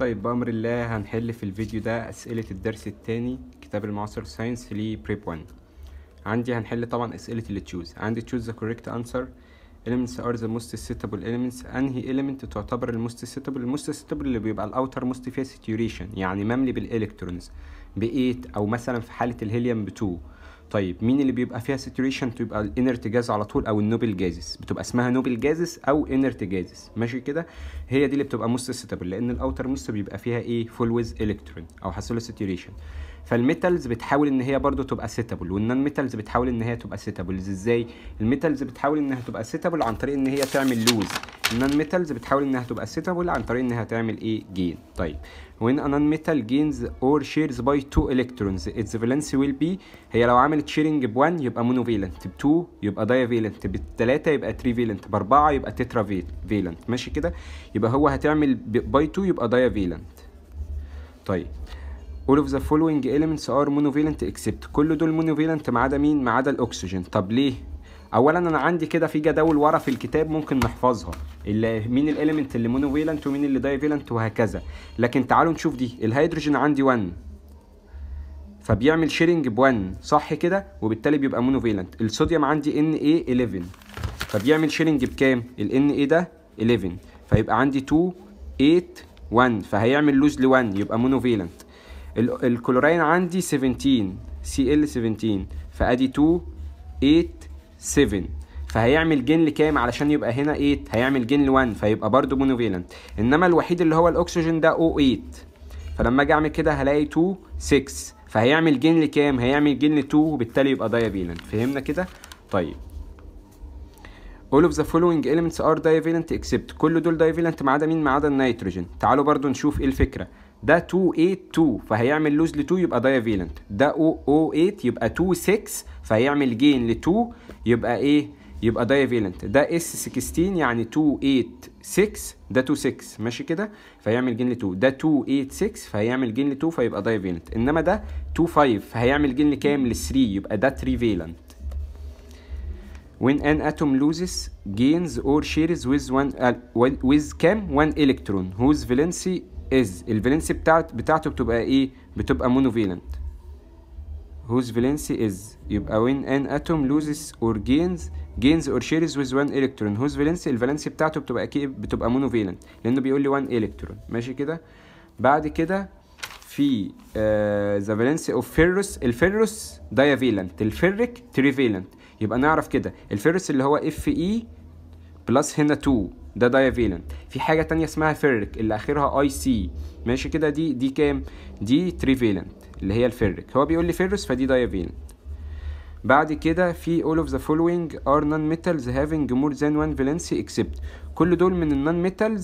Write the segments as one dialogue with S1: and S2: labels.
S1: طيب بأمر الله هنحل في الفيديو ده أسئلة الدرس الثاني كتاب المعاصر ساينس لي بريب 1 عندي هنحل طبعا أسئلة اللي تشوز عندي تشوز the correct answer elements are the most suitable elements أنهي element تعتبر الموست suitable الموست suitable اللي بيبقى الأوتر موست فيها saturation يعني مملي بالإلكترونز بإيت أو مثلا في حالة الهيليوم ب 2 طيب مين اللي بيبقى فيها ساتوريشن تبقى الانرت جاز على طول او النوبل جازس بتبقى اسمها نوبل جازس او انرت جازس ماشي كده هي دي اللي بتبقى موست ستابل لان الاوتر موست بيبقى فيها ايه فول ويز الكترون او حصيله ساتوريشن فالميتالز بتحاول ان هي برضو تبقى سيتابل والنون ميتالز بتحاول ان هي تبقى سيتابلز ازاي الميتالز بتحاول انها تبقى سيتابل عن طريق ان هي تعمل لوز النون ميتالز بتحاول انها تبقى سيتابل عن طريق انها تعمل ايه جين طيب when a non-metal gains or shares by two electrons its valence will be هي لو عملت شيرنج ب 1 يبقى mono ب 2 يبقى divalent ب 3 يبقى فيلنت ب 4 يبقى تترا فيلنت ماشي كده يبقى هو هتعمل باي 2 يبقى divalent طيب all of the following elements are monovalent except كل دول monovalent ما عدا مين ما عدا الاكسجين طب ليه اولا انا عندي كده في جداول ورا في الكتاب ممكن نحفظها اللي مين الاليمنت اللي مونوفيلنت ومين اللي دايفيلنت وهكذا لكن تعالوا نشوف دي الهيدروجين عندي 1 فبيعمل شيرنج ب 1 صح كده وبالتالي بيبقى مونوفيلنت الصوديوم عندي ان اي 11 فبيعمل شيرنج بكام الان اي ده 11 فيبقى عندي 2 8 1 فهيعمل لوز ل 1 يبقى مونوفيلنت الكلورين عندي 17 سي ال 17 فادي 2 8 7 فهيعمل جين لكام علشان يبقى هنا 8 هيعمل جين ل 1 فيبقى برضه مونوفيلنت انما الوحيد اللي هو الاكسجين ده o 8 فلما اجي اعمل كده هلاقي 2 6 فهيعمل جين لكام هيعمل جين ل 2 وبالتالي يبقى دايفيلنت فهمنا كده طيب all of the following elements are divalent except كل دول divalent ما عدا مين ما عدا النيتروجين تعالوا برضو نشوف ايه الفكره ده 2 8 2 فهيعمل لوز ل 2 يبقى دايفيلنت ده او او 8 يبقى 2 6 فهيعمل جين ل 2 يبقى ايه يبقى دايفيلنت ده اس 16 يعني 2 8 6 ده 2 6 ماشي كده فهيعمل جين ل 2 ده 2 8 6 فهيعمل جين ل 2 فيبقى دايفيلنت انما ده 2 5 فهيعمل جين لكام ل 3 يبقى ده تريفيلنت when an atom loses gains or shares with one uh, with cam one electron whose valency از الفالنسي بتاعت بتاعته بتبقى ايه بتبقى مونو هوز whose valency is يبقى when an atom loses or gains gains or shares with one electron whose valency الفالنسي بتاعته بتبقى كي بتبقى مونو لانه بيقول لي وان electron ماشي كده بعد كده في ذا فالنسي اوف فيروس الفيروس دايافيلنت الفيرك تريفيلنت يبقى نعرف كده الفيروس اللي هو اف اي بلس هنا 2 ده دايفيلنت في حاجه تانية اسمها فيرك اللي اخرها اي سي ماشي كده دي دي كام دي تريفيلنت اللي هي الفيرك هو بيقول لي فيروس فدي دايفيلنت بعد كده في all of the following are non metals having more than one valency except كل دول من النون metals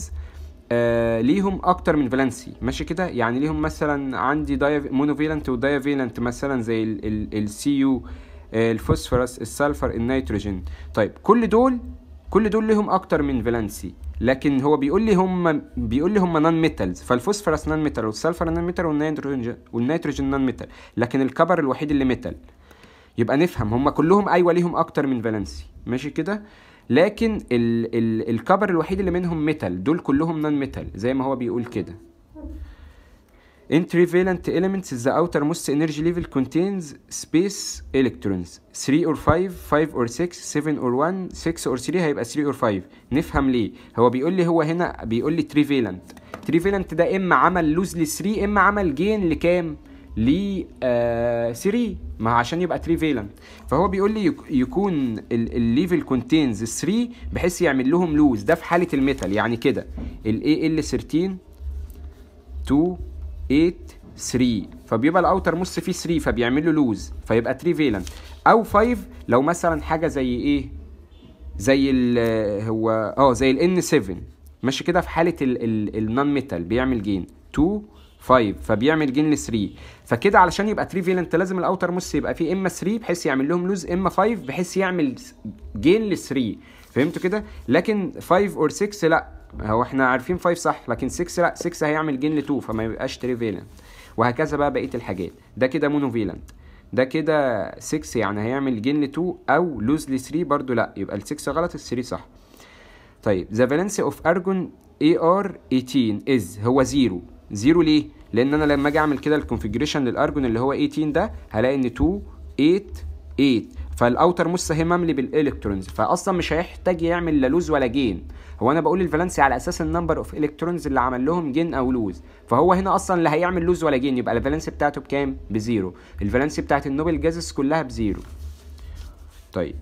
S1: آه ليهم اكتر من فالنسي ماشي كده يعني ليهم مثلا عندي مونوفيلنت ودايفيلنت مثلا زي السي يو آه، الفوسفورس السلفر النيتروجين طيب كل دول كل دول لهم اكتر من فالنسي لكن هو بيقول لي هم بيقول لي هم نان ميتالز فالفوسفورس نان ميتال والسلفر نان ميتال والنيتروجين والنيتروجين نان ميتال لكن الكبر الوحيد اللي ميتال يبقى نفهم هم كلهم ايوه ليهم اكتر من فالنسي ماشي كده لكن ال ال الكبر الوحيد اللي منهم ميتال دول كلهم نان ميتال زي ما هو بيقول كده In trivalent elements, the outermost energy level contains space electrons 3 or 5, 5 or 6, 7 or 1, 6 or 3 هيبقى 3 or 5 نفهم ليه هو بيقول لي هو هنا بيقول لي trivalent trivalent ده اما عمل لوز ل 3 اما عمل جين لكام؟ ل 3 آه، ما عشان يبقى تريفيلنت فهو بيقول لي يكون الليفل كونتينز 3 بحيث يعمل لهم لوز ده في حاله الميتال يعني كده ال AL 13 2 8 3 فبيبقى الاوتر موست فيه 3 فبيعمل له لوز فيبقى 3 فيلنت او 5 لو مثلا حاجه زي ايه زي ال هو اه زي الان 7 ماشي كده في حاله النون ميتال بيعمل جين 2 5 فبيعمل جين ل 3 فكده علشان يبقى 3 فيلنت لازم الاوتر موست يبقى فيه اما 3 بحيث يعمل لهم لوز اما 5 بحيث يعمل جين ل 3 فهمتوا كده لكن 5 اور 6 لا هو احنا عارفين 5 صح لكن 6 لا 6 هيعمل جين ل 2 فما يبقاش تريفيلنت وهكذا بقى بقيه الحاجات ده كده مونوفيلنت ده كده 6 يعني هيعمل جين ل 2 او لوز ل 3 برضو لا يبقى ال 6 غلط ال 3 صح طيب ذا فالنسي اوف ارجون اي ار 18 از هو زيرو زيرو ليه لان انا لما اجي اعمل كده الكونفجريشن للارجون اللي هو 18 ده هلاقي ان 2 8 8 فالاوتر موست هيمملي بالالكترونز فاصلا مش هيحتاج يعمل لا لوز ولا جين هو انا بقول الفالنسي على اساس النمبر اوف الكترونز اللي عمل لهم جين او لوز فهو هنا اصلا لا هيعمل لوز ولا جين يبقى الفالنسي بتاعته بكام بزيرو الفالنسي بتاعت النوبل جازس كلها بزيرو طيب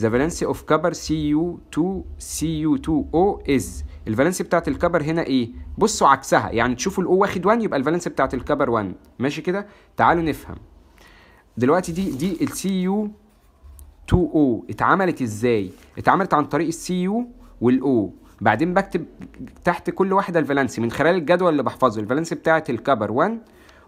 S1: the valency of copper Cu2Cu2O is الفالنسي بتاعت الكبر هنا ايه بصوا عكسها يعني تشوفوا الاو واخد 1 يبقى الفالنسي بتاعت الكبر 1 ماشي كده تعالوا نفهم دلوقتي دي دي السي يو 2 او اتعملت ازاي؟ اتعملت عن طريق السي يو والاو بعدين بكتب تحت كل واحدة الفالنسي من خلال الجدول اللي بحفظه الفالنسي بتاعة الكبر 1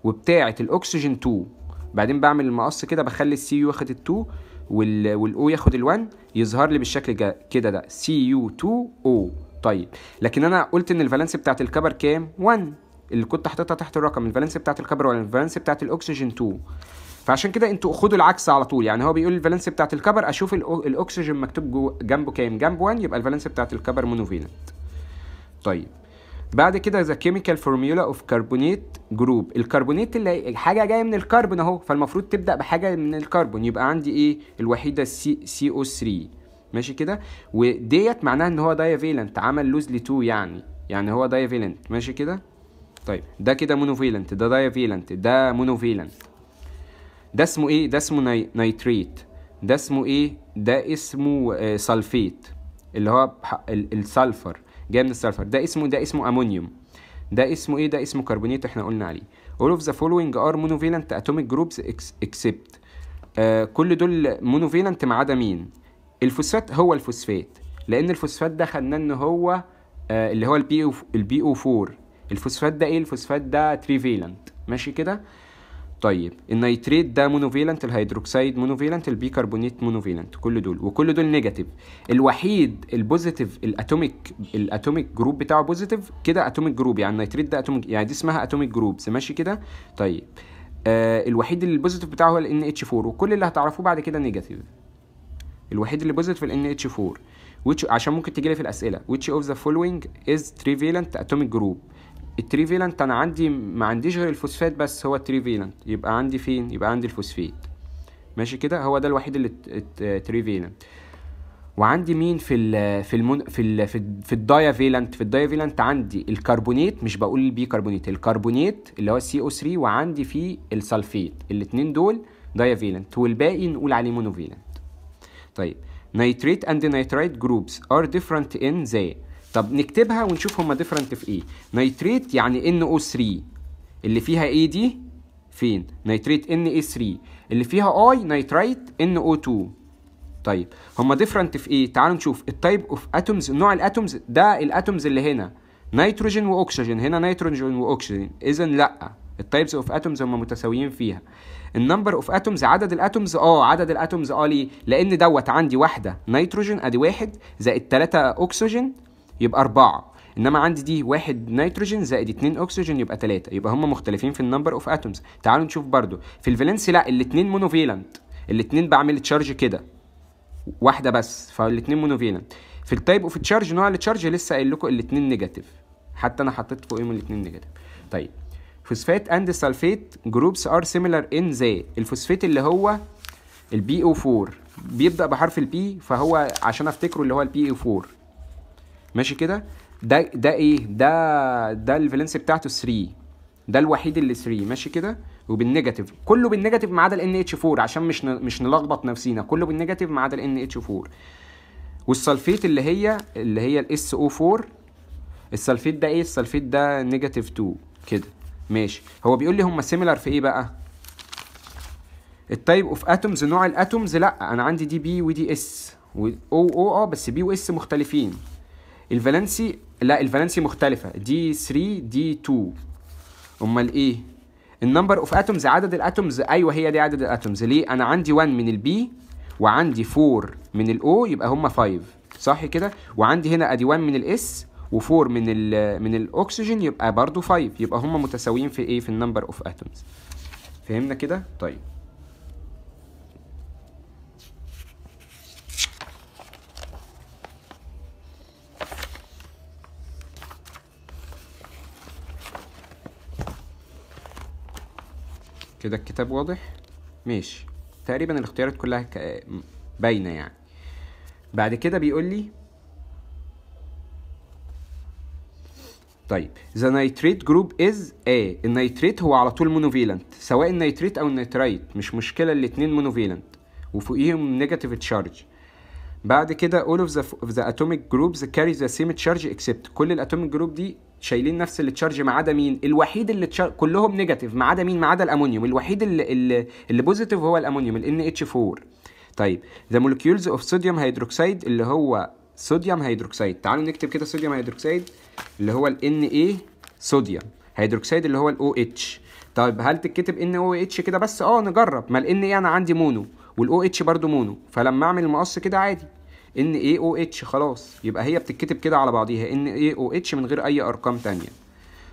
S1: وبتاعة الأكسجين 2 بعدين بعمل المقص كده بخلي السي يو ياخد ال 2 والاو ياخد ال1 يظهر لي بالشكل كده ده سي يو 2 او طيب لكن انا قلت ان الفالنسي بتاعت الكبر كام 1 اللي كنت حاططها تحت الرقم الفالنسي بتاعت الكبر ولا الفالنسي بتاعت الاكسجين 2 فعشان كده انتوا خدوا العكس على طول يعني هو بيقول الفالنسي بتاعت الكبر اشوف الاكسجين مكتوب جنبه كام جنب 1 يبقى الفالنسي بتاعت الكبر مونوفيلنت طيب بعد كده ذا كيميكال فورميولا اوف كربونيت جروب الكربونيت اللي حاجه جايه من الكربون اهو فالمفروض تبدا بحاجه من الكربون يبقى عندي ايه الوحيده سي سي او 3 ماشي كده وديت معناها ان هو دايفيلنت عمل لوز ل 2 يعني يعني هو دايفيلنت ماشي كده طيب ده كده مونوفيلنت ده دايفيلنت ده مونوفيلنت ده اسمه ايه ده اسمه نيتريت ده اسمه ايه ده اسمه آه، سلفيت اللي هو السلفر جاي من السلفر ده اسمه ده اسمه امونيوم ده اسمه ايه ده اسمه كربونيت احنا قلنا عليه all of the following are monovalent atomic groups except آه، كل دول monovalent ما عدا مين الفوسفات هو الفوسفات لان الفوسفات ده خدناه ان هو آه، اللي هو البي او البي او 4 الفوسفات ده ايه الفوسفات ده تريفيلنت ماشي كده طيب النيتريت ده مونوفيلنت الهيدروكسيد مونوفيلنت البيكربونيت مونوفيلنت كل دول وكل دول نيجاتيف الوحيد البوزيتيف الاتوميك الاتوميك جروب بتاعه بوزيتيف كده اتوميك جروب يعني النيتريت ده اتوميك يعني دي اسمها اتوميك جروب ماشي كده طيب آه الوحيد اللي البوزيتيف بتاعه هو ال NH4 وكل اللي هتعرفوه بعد كده نيجاتيف الوحيد اللي بوزيتيف ال NH4 which عشان ممكن تجيلي في الاسئله which of the following is trivalent atomic group التريفيلانت انا عندي ما عنديش غير الفوسفات بس هو التريفيلانت يبقى عندي فين يبقى عندي الفوسفيت ماشي كده هو ده الوحيد اللي التريفيلنت وعندي مين في الـ في المن في الـ في, ال في الدايافيلانت في عندي الكربونيت مش بقول البيكربونيت الكربونيت اللي هو سي او 3 وعندي فيه السلفيت الاثنين دول دايافيلانت والباقي نقول عليه مونوفيلانت طيب nitrate and nitrite groups are different in the طب نكتبها ونشوف هما ديفرنت في ايه نيتريت يعني ان 3 اللي فيها ايه دي فين نيتريت ان اي 3 اللي فيها اي نيتريت ان او 2 طيب هما ديفرنت في ايه تعالوا نشوف التايب اوف اتومز نوع الاتومز ده الاتومز اللي هنا نيتروجين واكسجين هنا نيتروجين واكسجين اذا لا التايبس اوف اتومز هما متساويين فيها النمبر اوف اتومز عدد الاتومز اه عدد الاتومز اه ليه لان دوت عندي واحده نيتروجين ادي واحد زائد ثلاثه اكسجين يبقى أربعة انما عندي دي واحد نيتروجين زائد اتنين اكسجين يبقى تلاتة يبقى هما مختلفين في النمبر اوف اتومز تعالوا نشوف برضو في الفالنسي لا الاتنين مونوفيلنت الاتنين بعمل تشارج كده واحده بس فالاتنين مونوفيلنت في التايب اوف تشارج نوع التشارج لسه قايل لكم الاتنين نيجاتيف حتى انا حطيت فوقهم الاتنين نيجاتيف طيب فوسفات اند سلفيت جروبس ار سيميلر ان زي الفوسفات اللي هو البي او 4 بيبدا بحرف البي فهو عشان افتكره اللي هو البي او 4 ماشي كده ده ده ايه ده ده الفالنس بتاعته 3 ده الوحيد اللي 3 ماشي كده وبالنيجاتيف كله بالنيجاتيف ما عدا الان اتش 4 عشان مش مش نلخبط نفسينا كله بالنيجاتيف ما عدا الان اتش 4 والسلفيت اللي هي اللي هي الاس او 4 السلفيت ده ايه السلفيت ده نيجاتيف 2 كده ماشي هو بيقول لي هم سيميلر في ايه بقى التايب اوف اتومز نوع الاتومز لا انا عندي دي بي ودي اس و او او اه بس بي واس مختلفين الفالنسي لا الفالنسي مختلفه دي 3 دي 2 امال ايه النمبر اوف اتومز عدد الاتومز ايوه هي دي عدد الاتومز ليه انا عندي 1 من البي وعندي 4 من الاو يبقى هم 5 صح كده وعندي هنا ادي 1 من الاس و4 من الـ من الاكسجين يبقى برضه 5 يبقى هم متساويين في ايه في النمبر اوف اتومز فهمنا كده طيب كده الكتاب واضح ماشي تقريبا الاختيارات كلها باينه يعني بعد كده بيقول لي طيب ذا نيتريت جروب از ايه النيتريت هو على طول مونوفيلنت سواء النيتريت او النيترايت مش مشكله الاثنين مونوفيلنت وفوقيهم نيجاتيف تشارج بعد كده all of the, of the atomic groups carry the same charge except كل الاتوميك جروب دي شايلين نفس التشارج ما عدا مين الوحيد اللي تشار... كلهم نيجاتيف ما عدا مين ما عدا الامونيوم الوحيد اللي اللي, اللي بوزيتيف هو الامونيوم ال NH4 طيب ذا مولكيولز اوف صوديوم هيدروكسيد اللي هو صوديوم هيدروكسيد تعالوا نكتب كده صوديوم هيدروكسيد اللي هو ال Na صوديوم هيدروكسيد اللي هو ال OH طيب هل تتكتب ان او اتش كده بس اه نجرب ما ال ان ايه انا عندي مونو والاو اتش برضو مونو فلما اعمل المقص كده عادي ان اي او اتش خلاص يبقى هي بتتكتب كده على بعضيها ان اي او اتش من غير اي ارقام تانية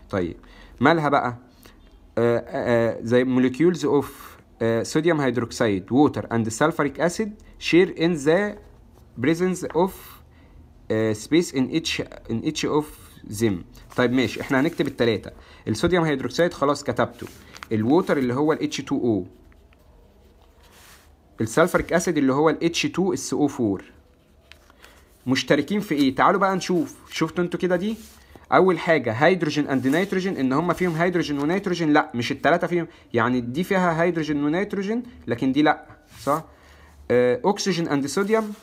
S1: طيب مالها بقى آآ آه، آآ آه، آه، زي مولكيولز اوف صوديوم هيدروكسيد ووتر اند سلفريك اسيد شير ان ذا بريزنس اوف سبيس ان اتش ان اتش اوف زم طيب ماشي احنا هنكتب التلاتة الصوديوم هيدروكسيد خلاص كتبته الووتر اللي هو ال H2O السلفريك اسيد اللي هو ال H2SO4 مشتركين في ايه تعالوا بقى نشوف شفتوا انتوا كده دي اول حاجه هيدروجين اند نيتروجين ان هم فيهم هيدروجين ونيتروجين لا مش الثلاثه فيهم يعني دي فيها هيدروجين ونيتروجين لكن دي لا صح اكسجين اند صوديوم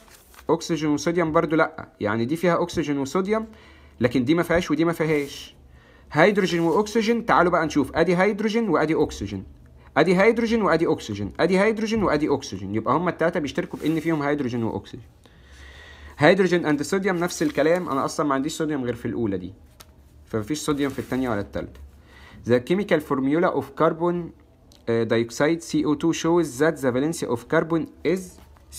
S1: اكسجين وصوديوم برضو لا يعني دي فيها اكسجين وصوديوم لكن دي ما فيهاش ودي ما فيهاش هيدروجين واكسجين تعالوا بقى نشوف ادي هيدروجين وادي اكسجين ادي هيدروجين وادي اكسجين ادي هيدروجين وادي اكسجين يبقى هم الثلاثه بيشتركوا بان فيهم هيدروجين واكسجين هيدروجين اند صوديوم نفس الكلام انا اصلا ما عنديش صوديوم غير في الاولى دي فمفيش صوديوم في الثانيه ولا الثالثه The chemical formula of carbon uh, dioxide CO2 shows that the valency of carbon is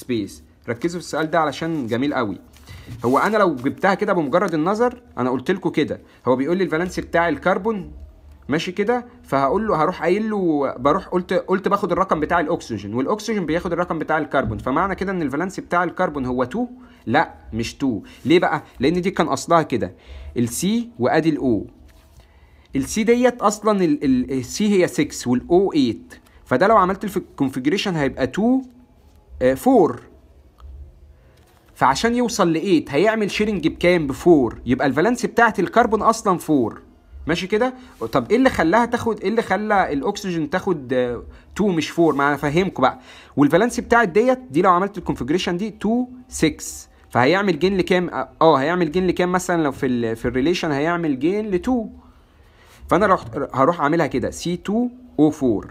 S1: space ركزوا في السؤال ده علشان جميل قوي هو انا لو جبتها كده بمجرد النظر انا قلت لكم كده هو بيقول لي الفالنسي بتاع الكربون ماشي كده فهقول له هروح قايل له بروح قلت قلت باخد الرقم بتاع الاكسجين والاكسجين بياخد الرقم بتاع الكربون فمعنى كده ان الفالنس بتاع الكربون هو 2 لا مش 2 ليه بقى لان دي كان اصلها كده السي وادي الاو السي ديت اصلا السي هي 6 والاو 8 فده لو عملت في الكونفجريشن هيبقى 2 4 آه، فعشان يوصل ل 8 هيعمل شيرنج بكام ب 4 يبقى الفالنس بتاعت الكربون اصلا 4 ماشي كده طب ايه اللي خلاها تاخد ايه اللي خلى الاكسجين تاخد 2 مش 4 ما انا افهمكم بقى والفالنسي بتاعت ديت دي لو عملت الكونفجريشن دي 2 6 فهيعمل جين لكام اه هيعمل جين لكام مثلا لو في الـ في الريليشن هيعمل جين ل 2 فانا رح هروح اعملها كده سي 2 او 4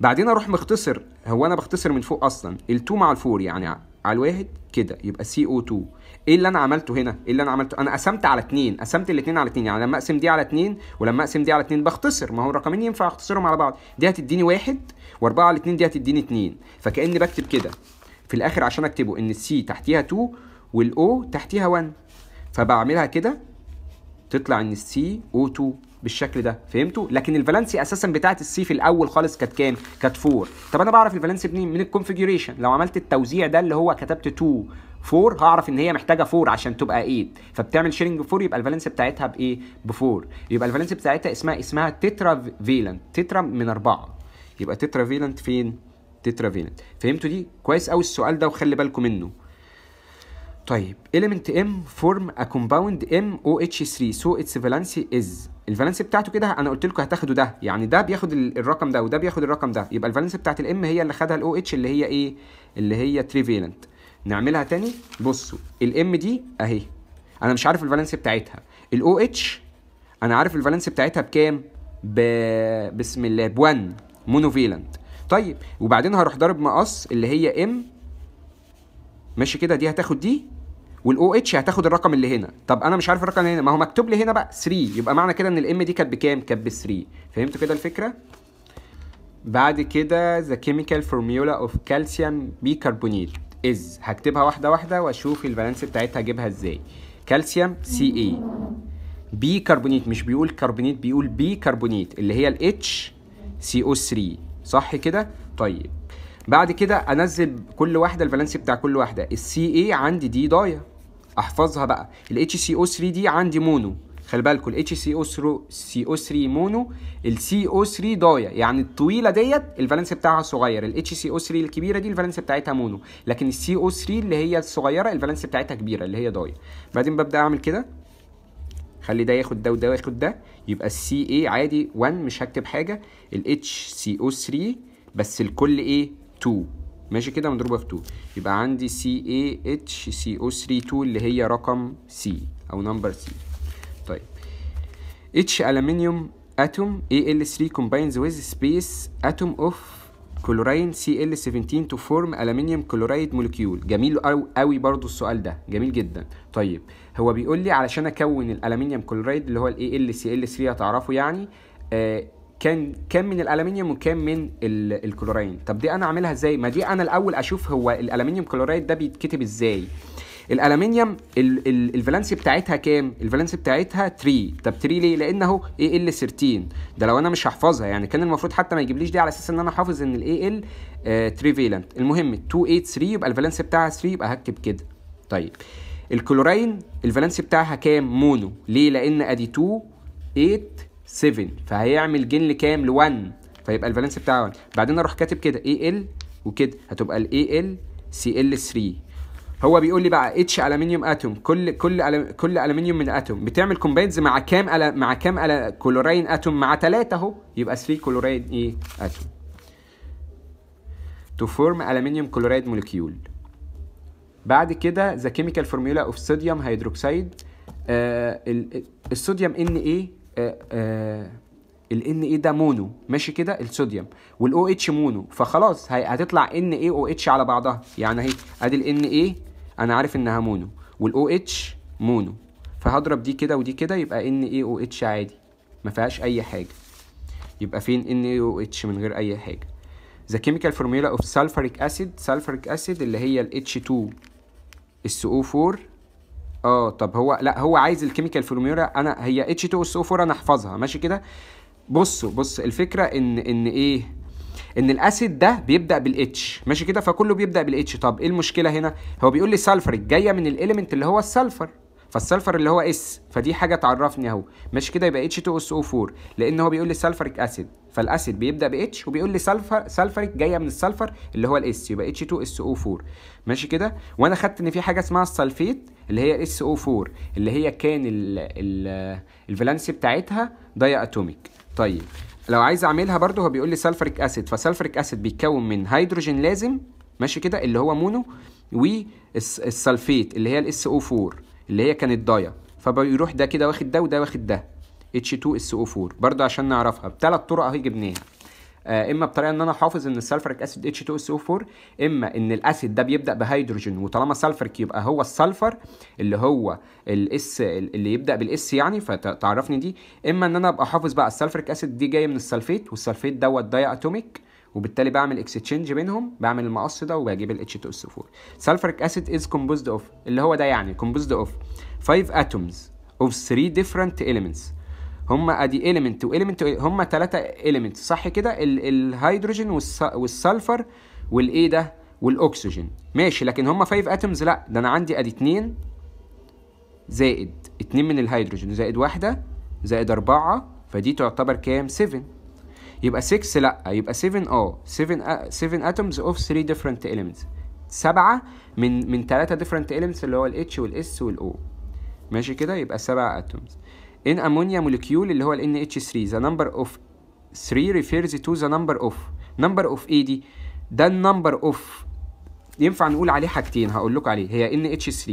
S1: بعدين اروح مختصر هو انا بختصر من فوق اصلا ال2 مع ال4 يعني على الواحد كده يبقى سي او 2 ايه اللي انا عملته هنا ايه اللي انا عملته انا قسمت على اتنين قسمت الاتنين على اتنين يعني لما اقسم دي على اتنين ولما اقسم دي على اتنين بختصر ما هو الرقمين ينفع اختصرهم على بعض دي هتديني واحد واربعة على اتنين دي هتديني اتنين فكاني بكتب كده في الاخر عشان اكتبه ان السي تحتيها 2 والاو تحتيها 1 فبعملها كده تطلع ان السي او 2 بالشكل ده فهمتوا لكن الفالنسي اساسا بتاعه السي في الاول خالص كانت كام كانت 4 طب انا بعرف الفالنسي منين من الكونفيجريشن لو عملت التوزيع ده اللي هو كتبت 2 4 هعرف ان هي محتاجه 4 عشان تبقى 8 فبتعمل شيرنج 4 يبقى الفالنس بتاعتها بايه ب 4 يبقى الفالنس بتاعتها اسمها اسمها تترا فيلنت تترا من اربعه يبقى تترا فيلنت فين تترا فيلنت فهمتوا دي كويس قوي السؤال ده وخلي بالكم منه طيب element M form a compound h 3 so its valency is الفالنس بتاعته كده انا قلت لكم هتاخدوا ده يعني ده بياخد الرقم ده وده بياخد الرقم ده يبقى الفالنس بتاعت الام هي اللي خدها الاو OH اتش اللي هي ايه اللي هي تريفيلنت نعملها تاني بصوا الام دي اهي انا مش عارف الفالنس بتاعتها الاو اتش انا عارف الفالنس بتاعتها بكام ب... بسم الله ب 1 مونوفيلنت طيب وبعدين هروح ضارب مقص اللي هي ام ماشي كده دي هتاخد دي والاو اتش هتاخد الرقم اللي هنا طب انا مش عارف الرقم اللي هنا ما هو مكتوب لي هنا بقى 3 يبقى معنى كده ان الام دي كانت بكام كانت ب 3 فهمتوا كده الفكره بعد كده the chemical formula of calcium bicarbonate از هكتبها واحده واحده واشوف الفالنس بتاعتها اجيبها ازاي كالسيوم سي اي بي كربونيت مش بيقول كربونيت بيقول بي كربونيت اللي هي الاتش سي او 3 صح كده طيب بعد كده انزل كل واحده الفالنسي بتاع كل واحده السي اي عندي دي ضايه احفظها بقى الاتش سي او 3 دي عندي مونو خلي بالكم ال HCO3 CO3 مونو ال CO3 ضايع يعني الطويله ديت الفالنس بتاعها صغير ال HCO3 الكبيره دي الفالنس بتاعتها مونو لكن ال CO3 اللي هي الصغيره الفالنس بتاعتها كبيره اللي هي ضايع بعدين ببدا اعمل كده خلي ده ياخد ده وده ياخد ده يبقى السي اي عادي 1 مش هكتب حاجه ال HCO3 بس الكل ايه 2 ماشي كده مضروبه في 2 يبقى عندي سي اي اتش سي او 3 2 اللي هي رقم سي او نمبر C اتش الومنيوم اتوم اي ال 3 كومباينز ويز سبيس اتوم اوف كلورين سي ال 17 تو فورم الومنيوم كلورايد مولكيول جميل قوي برضو السؤال ده جميل جدا طيب هو بيقول لي علشان اكون الالومنيوم كلورايد اللي هو الاي ال سي ال 3 هتعرفه يعني آه كان كام من الالومنيوم وكم من الكلورين طب دي انا اعملها ازاي ما دي انا الاول اشوف هو الالومنيوم كلورايد ده بيتكتب ازاي الالمنيوم الفالنسي بتاعتها كام الفالنسي بتاعتها 3 طب 3 ليه لان اهو اي ال 13 ده لو انا مش هحفظها يعني كان المفروض حتى ما يجيبليش دي على اساس ان انا حافظ ان الاي ال تريفيلنت آه، المهم 283 يبقى الفالنسي بتاعها 3 يبقى هكتب كده طيب الكلورين الفالنسي بتاعها كام مونو ليه لان ادي 2 8 7 فهيعمل جن لكام ل 1 فيبقى الفالنسي بتاعها 1 بعدين اروح كاتب كده اي ال وكده هتبقى الاي ال سي ال 3 هو بيقول لي بقى اتش الومنيوم اتوم كل كل كل الومنيوم من اتوم بتعمل كومباينز مع كام مع كام كلورين اتوم مع ثلاثة اهو يبقى 3 كلورين ايه اتوم تو فورم الومنيوم كلورايد موليكيول بعد كده ذا كيميكال فورمولا اوف صوديوم هيدروكسيد الصوديوم ان ايه ال ان ايه آه، آه، ده مونو ماشي كده الصوديوم والاو اتش مونو فخلاص هتطلع ان ايه او اتش على بعضها يعني اهي ادي ال ان ايه انا عارف انها مونو والاو اتش مونو فهضرب دي كده ودي كده يبقى ان اي او اتش عادي ما فيهاش اي حاجه يبقى فين ان اي او اتش من غير اي حاجه ذا كيميكال فورمولا اوف سلفوريك اسيد سلفوريك اسيد اللي هي الاتش H2 SO4 اه طب هو لا هو عايز الكيميكال فورمولا انا هي اتش 2 SO4 انا احفظها ماشي كده بصوا بص الفكره ان ان ايه ان الاسيد ده بيبدا بالاتش ماشي كده فكله بيبدا بالاتش طب ايه المشكله هنا هو بيقول لي سلفر جايه من الاليمنت اللي هو السلفر فالسلفر اللي هو اس فدي حاجه تعرفني اهو ماشي كده يبقى اتش 2 اس او 4 لان هو بيقول لي سلفريك اسيد فالاسيد بيبدا ب اتش وبيقول لي سلفر سلفريك جايه من السلفر اللي هو الاس يبقى اتش 2 اس او 4 ماشي كده وانا خدت ان في حاجه اسمها السلفيت اللي هي اس او 4 اللي هي كان الفالنسي بتاعتها داي اتوميك طيب لو عايز اعملها برضو هو بيقول لي سلفريك اسيد فسلفريك اسيد بيتكون من هيدروجين لازم ماشي كده اللي هو مونو والسلفيت اللي هي الاس او 4 اللي هي كانت ضايع فبيروح ده كده واخد ده وده واخد ده H2SO4 برضه عشان نعرفها بثلاث طرق اهي جبناها آه، اما بطريقه ان انا احافظ ان السلفرك اسيد اتش 2 او 4 اما ان الاسيد ده بيبدا بهيدروجين وطالما سلفرك يبقى هو السلفر اللي هو الاس اللي يبدا بالاس يعني فتعرفني دي اما ان انا ابقى حافظ بقى السلفرك اسيد دي جايه من السلفيت والسلفيت دوت داي اتوميك وبالتالي بعمل اكستشينج بينهم بعمل المقص ده وبجيب الاتش 2 2 او 4 سلفرك اسيد از كومبوزد اوف اللي هو ده يعني كومبوزد اوف 5 اتومز اوف 3 different elements هم ادي اليمنت واليمنت هم ثلاثه اليمنت صح كده الهيدروجين والسلفر والايه ده والاكسجين ماشي لكن هم 5 اتمز لا ده انا عندي ادي 2 زائد 2 من الهيدروجين زائد واحده زائد 4 فدي تعتبر كام 7 يبقى 6 لا يبقى 7 اه 7 7 اتمز اوف 3 ديفرنت اليمنتس سبعة من من ثلاثة ديفرنت اليمنتس اللي هو الاتش والاس والاو ماشي كده يبقى سبعة اتومز in ammonia molecule اللي هو ال NH3 the number of 3 refers to the number of number of ايه دي ده النمبر اوف ينفع نقول عليه حاجتين هقول لكم عليه هي NH3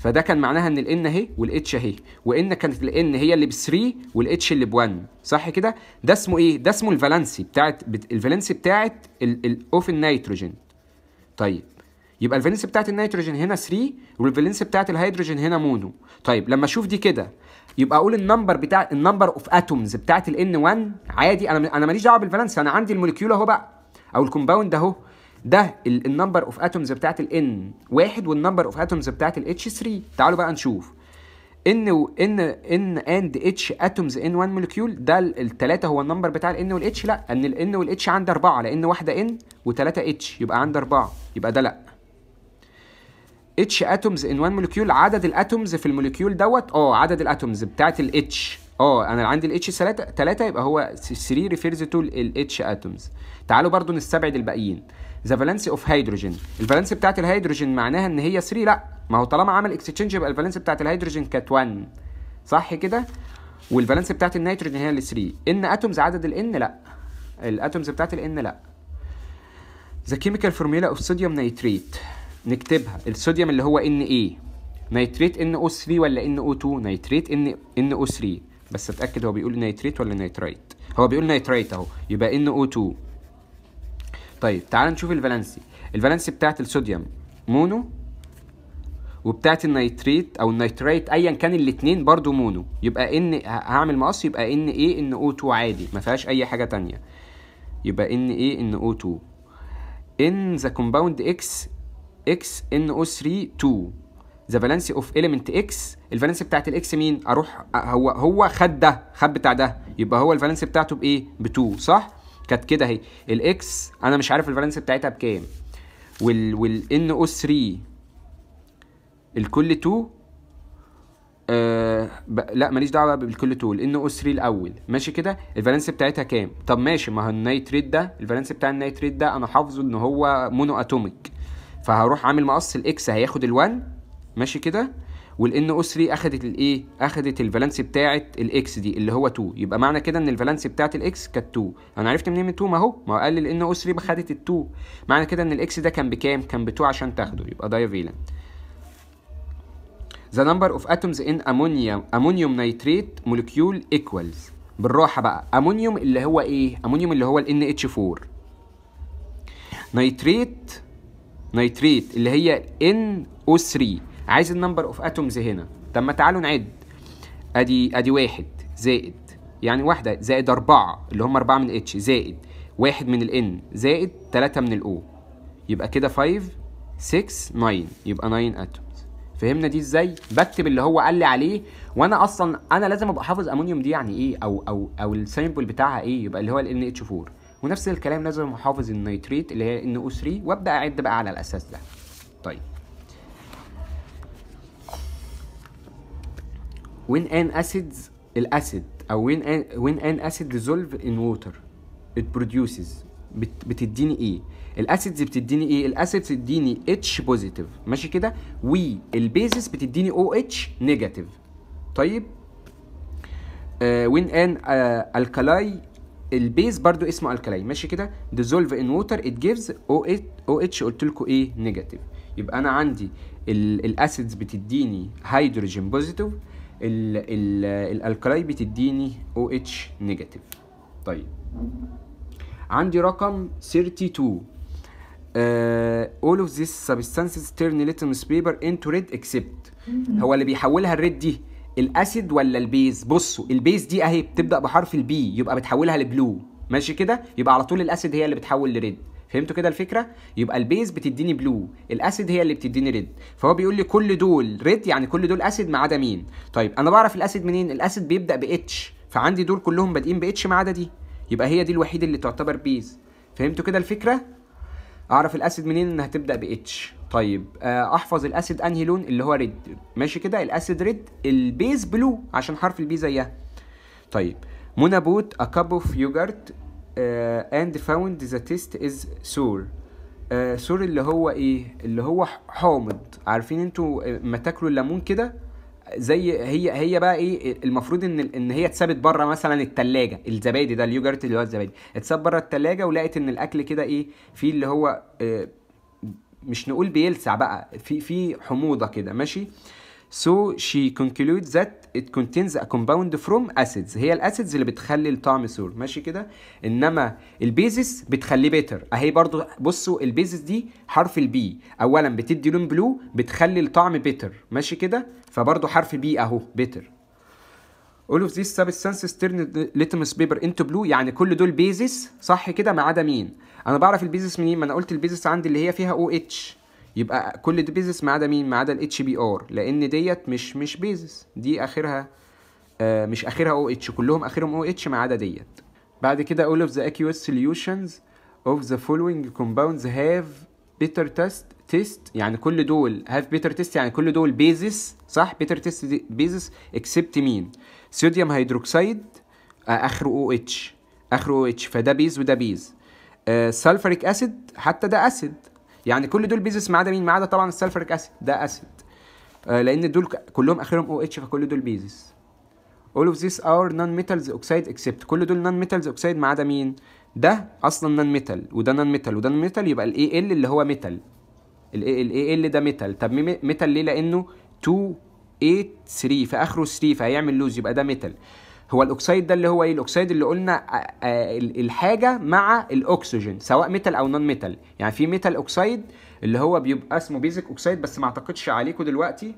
S1: فده كان معناها ان ال N اهي وال H اهي وان كانت ال N هي اللي ب 3 وال H اللي ب 1 صح كده ده اسمه ايه ده اسمه الفالنسي بتاعت الفالنسي بتاعت الاوف النيتروجين طيب يبقى الفالنسي بتاعت النيتروجين هنا 3 والفالنسي بتاعت الهيدروجين هنا مونو طيب لما اشوف دي كده يبقى اقول النمبر بتاع النمبر اوف اتومز بتاعت ان 1 عادي انا انا ماليش دعوه بالفالنس انا عندي الموليكيول اهو بقى او الكومباوند اهو ده النمبر اوف اتومز بتاعت ان واحد والنمبر اوف اتومز بتاعت الاتش 3 تعالوا بقى نشوف ان ان ان اند اتش اتومز ان 1 موليكيول ده الثلاثه هو النمبر بتاع ال ان والاتش لا ان ال ان والاتش عندي اربعه لان واحده ان وثلاثه اتش يبقى عندي اربعه يبقى ده لا اتش اتومز ان وان مولكيول عدد الاتومز في المولكيول دوت اه عدد الاتومز بتاعت الاتش اه انا عندي الاتش 3 3 يبقى هو 3 ريفيرز تو الاتش اتومز تعالوا برضو نستبعد الباقيين ذا فالنسي اوف هيدروجين الفالنس بتاعت الهيدروجين معناها ان هي 3 لا ما هو طالما عمل اكستشينج يبقى الفالنس بتاعت الهيدروجين كانت 1 صح كده والفالنس بتاعت النيتروجين هي ال 3 ان اتومز عدد الان لا الاتومز بتاعت الان لا ذا كيميكال فورميلا اوف صوديوم نيتريت نكتبها الصوديوم اللي هو ان ايه نيتريت ان او 3 ولا ان او 2 نيتريت ان ان او 3 بس اتاكد هو بيقول نيتريت ولا نيترايت هو بيقول نيترايت اهو يبقى ان او 2 طيب تعال نشوف الفالنسي الفالنسي بتاعت الصوديوم مونو وبتاعت النيتريت او النيترايت ايا كان الاثنين برضو مونو يبقى ان هعمل مقص يبقى ان ايه ان او 2 عادي ما فيهاش اي حاجه تانية يبقى ان ايه ان او 2 ان ذا كومباوند اكس اكس ان او 3 2 ذا فالنسي اوف ايليمنت اكس الفالنس بتاعت الاكس مين اروح هو هو خد ده خد بتاع ده يبقى هو الفالنس بتاعته بايه ب 2 صح كانت كده اهي الاكس انا مش عارف الفالنس بتاعتها بكام وال والان او 3 الكل 2 آه ب... لا ماليش دعوه بالكل تول ان او 3 الاول ماشي كده الفالنس بتاعتها كام طب ماشي ما هو النايتريت ده الفالنس بتاع النايتريت ده انا حافظه ان هو مونو اتوميك فهروح عامل مقص الاكس هياخد ال1 ماشي كده والان او 3 اخدت الايه اخدت الفالانس بتاعه الاكس دي اللي هو 2 يبقى معنى كده ان الفالانس بتاعه الاكس كانت 2 انا عرفت منين من 2 ما هو ما هو قال ان او 3 خدت ال2 معنى كده ان الاكس ده كان بكام كان ب 2 عشان تاخده يبقى ده فالنت The number of atoms in امونيوم ammonium nitrate molecule equals بالراحة بقى امونيوم اللي هو ايه امونيوم اللي هو ال NH4 نيتريت نيتريت اللي هي NO3 عايز النمبر اوف اتومز هنا طب ما تعالوا نعد ادي ادي واحد زائد يعني واحدة زائد أربعة اللي هم أربعة من اتش زائد واحد من الإن زائد ثلاثه من الأو يبقى كده 5 6 9 يبقى 9 اتومز فهمنا دي ازاي بكتب اللي هو قال لي عليه وانا اصلا انا لازم ابقى حافظ امونيوم دي يعني ايه او او او السامبل بتاعها ايه يبقى اللي هو ال NH4 ونفس الكلام لازم احافظ النيتريت اللي هي ان او 3 وابدا اعد بقى على الاساس ده طيب when ان اسيدز الاسيد او when ان when ان اسيد ديزولف ان ووتر it produces بتديني ايه الاسيدز بتديني ايه الاسيدز تديني اتش بوزيتيف ماشي كده البيزس بتديني او اتش نيجاتيف طيب وين ان الكالاي البيز برضو اسمه الكالي ماشي كده ديزولف ان ووتر ات جيفز او اتش قلت لكم ايه نيجاتيف يبقى انا عندي الاسيدز بتديني هيدروجين بوزيتيف الالكالاي بتديني او اتش نيجاتيف طيب عندي رقم 32 آه، all of these substances turn litmus paper into red except هو اللي بيحولها الريد دي الاسيد ولا البيز بصوا البيز دي اهي بتبدا بحرف البي يبقى بتحولها لبلو ماشي كده يبقى على طول الاسيد هي اللي بتحول لريد فهمتوا كده الفكره يبقى البيز بتديني بلو الاسيد هي اللي بتديني ريد فهو بيقول لي كل دول ريد يعني كل دول اسيد ما عدا مين طيب انا بعرف الاسيد منين الاسيد بيبدا باتش فعندي دول كلهم بادئين باتش ما عدا دي يبقى هي دي الوحيده اللي تعتبر بيز فهمتوا كده الفكره اعرف الاسيد منين تبدا هتبدا اتش طيب آه، احفظ الاسيد انهي لون اللي هو ريد ماشي كده الاسيد ريد البيز بلو عشان حرف البي زيها طيب منى بوت ا كاب اوف يوجرت اند فاوند ذا تيست از سور سور اللي هو ايه اللي هو حامض عارفين انتوا آه، ما تاكلوا الليمون كده زي هي هي بقى ايه المفروض ان ان هي اتسابت بره مثلا التلاجة الزبادي ده اليوجرت اللي هو الزبادي اتساب بره التلاجة ولقيت ان الاكل كده ايه في اللي هو آه، مش نقول بيلسع بقى في في حموضه كده ماشي So she concludes that it contains a compound from acids هي الاسيدز اللي بتخلي الطعم سور ماشي كده انما البيزس بتخليه بيتر اهي برضو بصوا البيزس دي حرف البي اولا بتدي لون بلو بتخلي الطعم بيتر ماشي كده فبرضو حرف بي اهو بيتر all of these substances turn litmus paper into blue يعني كل دول بيزس صح كده ما عدا مين انا بعرف البيزس منين ما انا قلت البيزس عندي اللي هي فيها OH يبقى كل دي بيزس ما عدا مين ما عدا الاتش بي ار لان ديت مش مش بيزس دي اخرها آه مش اخرها او اتش كلهم اخرهم او اتش ما عدا ديت بعد كده all of the aqueous solutions of the following compounds have bitter test تيست يعني كل دول هاف بيتر تيست يعني كل دول بيزس صح بيتر تيست بيزس اكسبت مين صوديوم هيدروكسيد اخره او اتش اخره او اتش فده بيز وده بيز سلفريك اسيد حتى ده اسيد يعني كل دول بيزس ما عدا مين ما عدا طبعا السلفريك اسيد ده اسيد آه لان دول كلهم اخرهم او اتش فكل دول بيزس all of these are non-metals oxide except كل دول non-metals oxide ما عدا مين ده اصلا نون ميتال وده نون ميتال وده نون ميتال يبقى الاي ال اللي هو ميتال الاي ال ده ميتال طب ميتال ليه لانه 2 8 3 في اخره 3 فهيعمل لوز يبقى ده ميتال هو الاكسيد ده اللي هو ايه الاكسيد اللي قلنا آه، آه، الحاجه مع الاكسجين سواء ميتال او نون ميتال يعني في ميتال اوكسيد اللي هو بيبقى اسمه بيزك اوكسيد بس ما اعتقدش عليكم دلوقتي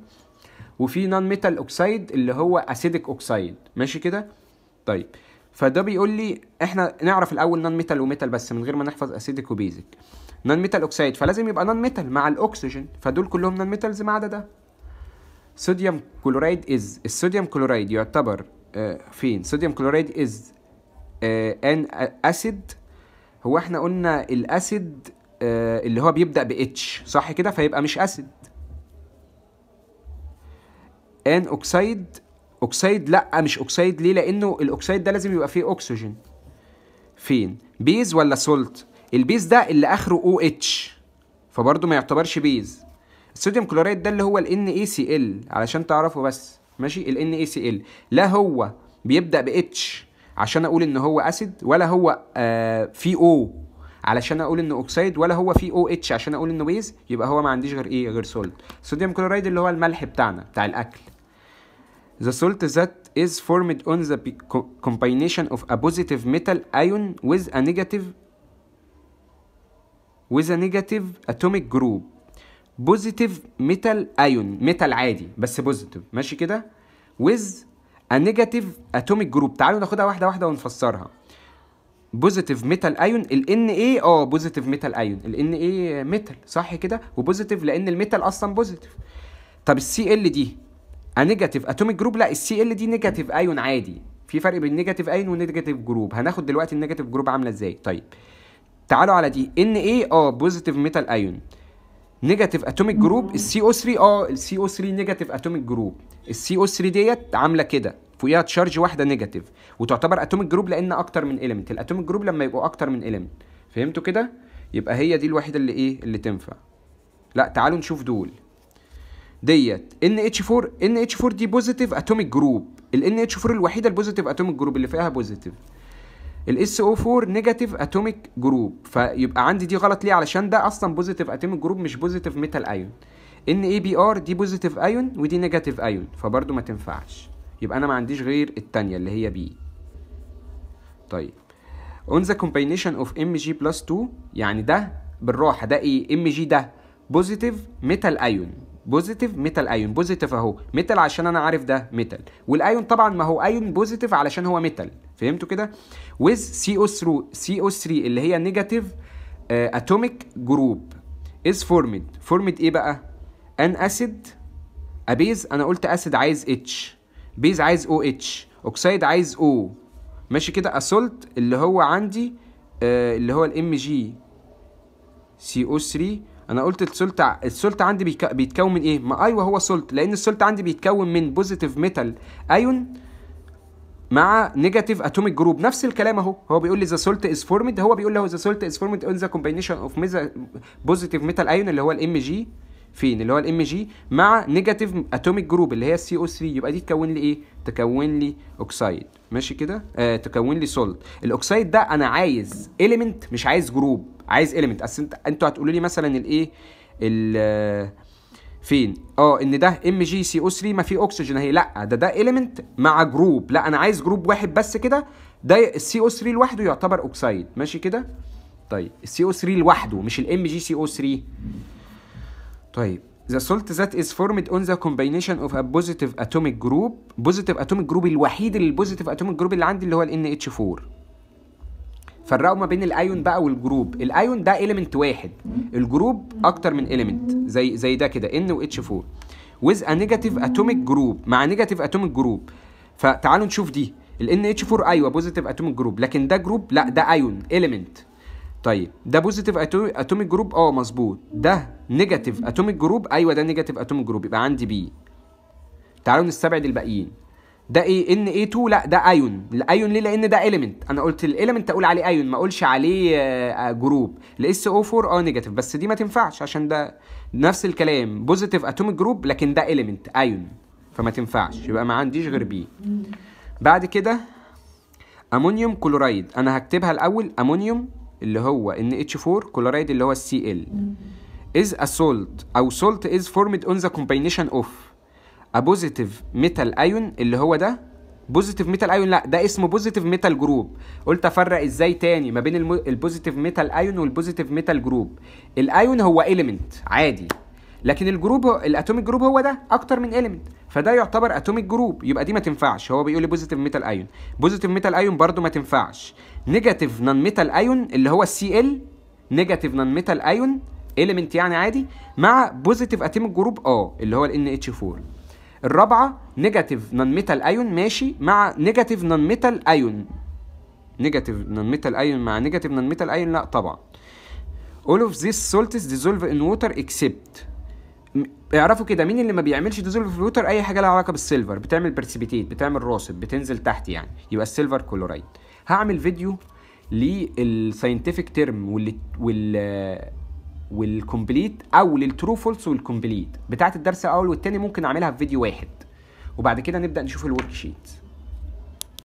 S1: وفي نون ميتال اوكسيد اللي هو اسيدك اوكسيد ماشي كده طيب فده بيقول لي احنا نعرف الاول نون ميتال وميتال بس من غير ما نحفظ اسيدك وبيزك نون ميتال اوكسيد فلازم يبقى نون ميتال مع الاكسجين فدول كلهم نون ميتالز ما عدا ده صوديوم كلورايد از الصوديوم كلورايد يعتبر آه، فين صوديوم كلورايد از ان اسيد هو احنا قلنا الاسيد آه، اللي هو بيبدا ب اتش صح كده فيبقى مش اسيد ان اوكسيد اوكسيد لا مش اوكسيد ليه لانه الاوكسيد ده لازم يبقى فيه اكسجين فين بيز ولا سولت البيز ده اللي اخره او اتش فبرضه ما يعتبرش بيز الصوديوم كلورايد ده اللي هو ال NaCl علشان تعرفه بس ماشي ال ال لا هو بيبدأ ب H عشان اقول ان هو اسيد آه، ولا هو في او علشان اقول انه اوكسيد ولا هو في او اتش عشان اقول انه بيز يبقى هو ما عنديش غير ايه غير سولت صوديوم كلورايد اللي هو الملح بتاعنا بتاع الاكل The salt that is formed on the combination of a positive metal ion with a negative with a negative atomic group بوزيتيف ميتال ايون ميتال عادي بس بوزيتيف ماشي كده ويز ا نيجاتيف اتوميك جروب تعالوا ناخدها واحده واحده ونفسرها بوزيتيف ميتال ايون ال ان اي اه بوزيتيف ميتال ايون ال ان اي ميتال صح كده وبوزيتيف لان الميتال اصلا بوزيتيف طب السي ال دي ا نيجاتيف اتوميك جروب لا السي ال دي نيجاتيف ايون عادي في فرق بين نيجاتيف ايون ونيجاتيف جروب هناخد دلوقتي النيجاتيف جروب عامله ازاي طيب تعالوا على دي ان اي اه بوزيتيف ميتال ايون اه، نيجاتيف اتوميك جروب السي او 3 اه السي او 3 نيجاتيف اتوميك جروب السي او 3 ديت عامله كده فوقيها تشارج واحده نيجاتيف وتعتبر اتوميك جروب لان اكتر من اليمنت الاتوميك جروب لما يبقوا اكتر من اليمنت فهمتوا كده يبقى هي دي الوحيده اللي ايه اللي تنفع لا تعالوا نشوف دول ديت ان اتش 4 ان اتش 4 دي بوزيتيف اتوميك جروب ال اتش 4 الوحيده البوزيتيف اتوميك جروب اللي فيها بوزيتيف الاس او 4 نيجاتيف اتوميك جروب فيبقى عندي دي غلط ليه علشان ده اصلا بوزيتيف اتوميك جروب مش بوزيتيف ميتال ايون ان اي بي ار دي بوزيتيف ايون ودي نيجاتيف ايون فبرضه ما تنفعش يبقى انا ما عنديش غير الثانيه اللي هي بي طيب on the combination of mg plus 2 يعني ده بالراحه ده ايه mg ده بوزيتيف ميتال ايون بوزيتيف ميتال ايون بوزيتيف اهو ميتال عشان انا عارف ده ميتال والايون طبعا ما هو ايون بوزيتيف علشان هو ميتال فهمتوا كده ويز سي او 3 سي او 3 اللي هي نيجاتيف اتوميك جروب از فورمد فورمد ايه بقى ان اسيد ابيز انا قلت اسيد عايز اتش بيز عايز او اتش اوكسيد عايز او ماشي كده اسولت اللي هو عندي آه، اللي هو الام جي سي او 3 انا قلت السولت السولت عندي بيك... بيتكون من ايه ما ايوه هو سولت لان السولت عندي بيتكون من بوزيتيف ميتال ايون مع نيجاتيف اتوميك جروب نفس الكلام اهو هو بيقول لي ذا سولت از فورمد هو بيقول لي ذا سولت از فورمد اون ذا كومبينيشن اوف بوزيتيف ميتال ايون اللي هو الام جي فين اللي هو الام جي مع نيجاتيف اتوميك جروب اللي هي السي او 3 يبقى دي تكون لي ايه تكون لي اوكسايد ماشي كده آه تكون لي سولت الاوكسايد ده انا عايز اليمنت مش عايز جروب عايز element اصل انت انتوا هتقولوا لي مثلا الايه فين اه ان ده ام جي سي او 3 ما في اكسجين اهي لا ده ده element مع جروب لا انا عايز جروب واحد بس كده ده السي او 3 لوحده يعتبر اوكسايد ماشي كده طيب السي او 3 لوحده مش الام جي سي او 3 طيب The salt that is formed on the combination of a positive atomic group positive atomic group الوحيد اللي البوزيتيف atomic group اللي عندي اللي هو ال NH4 فرقوا ما بين الايون بقى والجروب الايون ده اليمنت واحد الجروب اكتر من اليمنت زي زي ده كده ان واتش 4 with a negative atomic group مع negative atomic group فتعالوا نشوف دي ال NH4 ايوه بوزيتيف اتوميك جروب لكن ده جروب لا ده ايون اليمنت طيب ده بوزيتيف اتوميك جروب اه مظبوط ده نيجاتيف اتوميك جروب ايوه ده نيجاتيف اتوميك جروب يبقى عندي بي تعالوا نستبعد الباقيين ده ايه ان اي 2 لا ده ايون الايون ليه لان ده اليمنت انا قلت الاليمنت اقول عليه ايون ما اقولش عليه جروب الاس او 4 اه نيجاتيف آه، آه، بس دي ما تنفعش عشان ده نفس الكلام بوزيتيف اتوميك جروب لكن ده اليمنت ايون فما تنفعش يبقى ما عنديش غير بي بعد كده امونيوم كلورايد انا هكتبها الاول امونيوم اللي هو ان اتش 4 كلورايد اللي هو السي ال از سولت او سولت از فورمد اون ذا كومباينيشن اوف ابوزيتيف ميتال ايون اللي هو ده بوزيتيف ميتال ايون لا ده اسمه بوزيتيف ميتال جروب قلت افرق ازاي تاني ما بين البوزيتيف ميتال ايون والبوزيتيف ميتال جروب الايون هو اليمنت عادي لكن الجروب الاتوميك جروب هو ده اكتر من اليمنت فده يعتبر اتوميك جروب يبقى دي ما تنفعش هو بيقول لي بوزيتيف ميتال ايون بوزيتيف ميتال ايون برده ما تنفعش نيجاتيف نون ميتال ايون اللي هو السي ال نيجاتيف نون ميتال ايون اليمنت يعني عادي مع بوزيتيف اتوميك جروب اه اللي هو ال NH4 الرابعه نيجاتيف نون ميتال ايون ماشي مع نيجاتيف نون ميتال ايون نيجاتيف نون ميتال ايون مع نيجاتيف نون ميتال ايون لا طبعا all of these salts dissolve in water except اعرفوا كده مين اللي ما بيعملش ديزولف في الوتر اي حاجه لها علاقه بالسيلفر بتعمل برسبيتيت بتعمل راسب بتنزل تحت يعني يبقى السيلفر كلورايد هعمل فيديو للساينتفك تيرم وال والكومبليت او للترو فولس والكومبليت بتاعت الدرس الاول والثاني ممكن اعملها في فيديو واحد وبعد كده نبدا نشوف الورك شيت